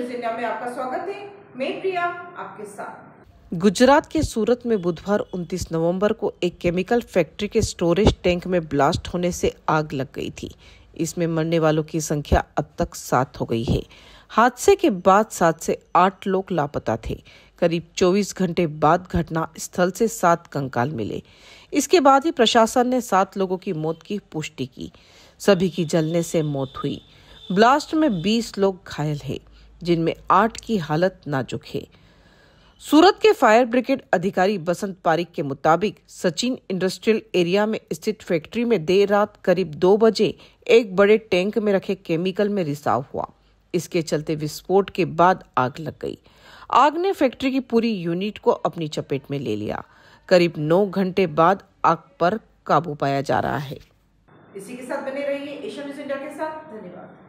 news India में आपका स्वागत है मैं प्रिया आपके साथ गुजरात के सूरत में बुधवार 29 नवंबर को एक केमिकल फैक्ट्री के स्टोरेज टैंक में ब्लास्ट होने से आग लग गई थी इसमें मरने वालों की संख्या अब तक सात हो गई है हादसे के बाद सात से आठ लोग लापता थे करीब 24 घंटे बाद घटना स्थल से सात कंकाल मिले इसके बाद ही प्रशासन ने सात लोगों की मौत की पुष्टि की सभी की जलने से मौत हुई ब्लास्ट में 20 लोग घायल हैं जिनमें आठ की हालत नाजुक है सूरत के फायर ब्रिगेड अधिकारी बसंत पारिक के मुताबिक सचिन इंडस्ट्रियल एरिया में स्थित फैक्ट्री में देर रात करीब दो बजे एक बड़े टैंक में रखे केमिकल में रिसाव हुआ इसके चलते विस्फोट के बाद आग लग गई आग ने फैक्ट्री की पूरी यूनिट को अपनी चपेट में ले लिया करीब नौ घंटे बाद आग पर काबू पाया जा रहा है इसी के साथ बने रहिए एशिया न्यूज इंडिया के साथ धन्यवाद